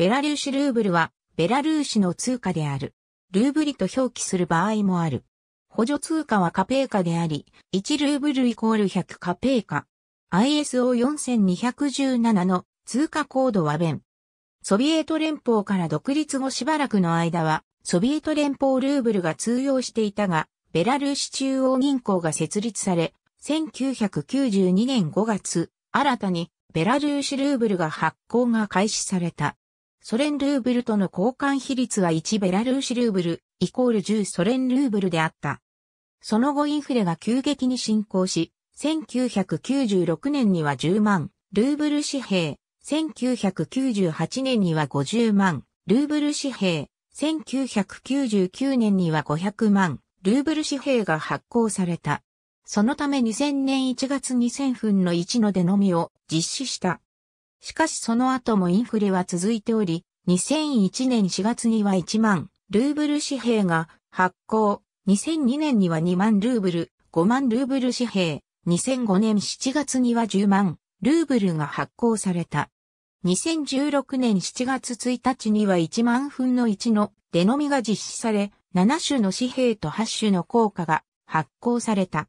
ベラルーシルーブルは、ベラルーシの通貨である。ルーブリと表記する場合もある。補助通貨はカペーカであり、1ルーブルイコール100カペーカ。ISO4217 の通貨コードは弁。ソビエト連邦から独立後しばらくの間は、ソビエト連邦ルーブルが通用していたが、ベラルーシ中央銀行が設立され、1992年5月、新たにベラルーシルーブルが発行が開始された。ソ連ルーブルとの交換比率は1ベラルーシルーブル、イコール10ソ連ルーブルであった。その後インフレが急激に進行し、1996年には10万ルーブル紙幣、1998年には50万ルーブル紙幣、1999年には500万ルーブル紙幣が発行された。そのため2000年1月2 0 0 0分の1の出のみを実施した。しかしその後もインフレは続いており、2001年4月には1万ルーブル紙幣が発行、2002年には2万ルーブル、5万ルーブル紙幣、2005年7月には10万ルーブルが発行された。2016年7月1日には1万分の1の出のみが実施され、7種の紙幣と8種の硬貨が発行された。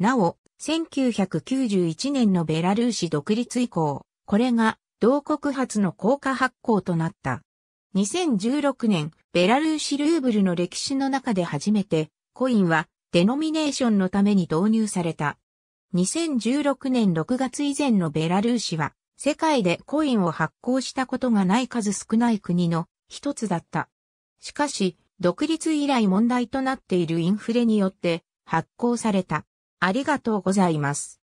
なお、1991年のベラルーシ独立以降、これが同国発の効果発行となった。2016年、ベラルーシルーブルの歴史の中で初めて、コインはデノミネーションのために導入された。2016年6月以前のベラルーシは、世界でコインを発行したことがない数少ない国の一つだった。しかし、独立以来問題となっているインフレによって発行された。ありがとうございます。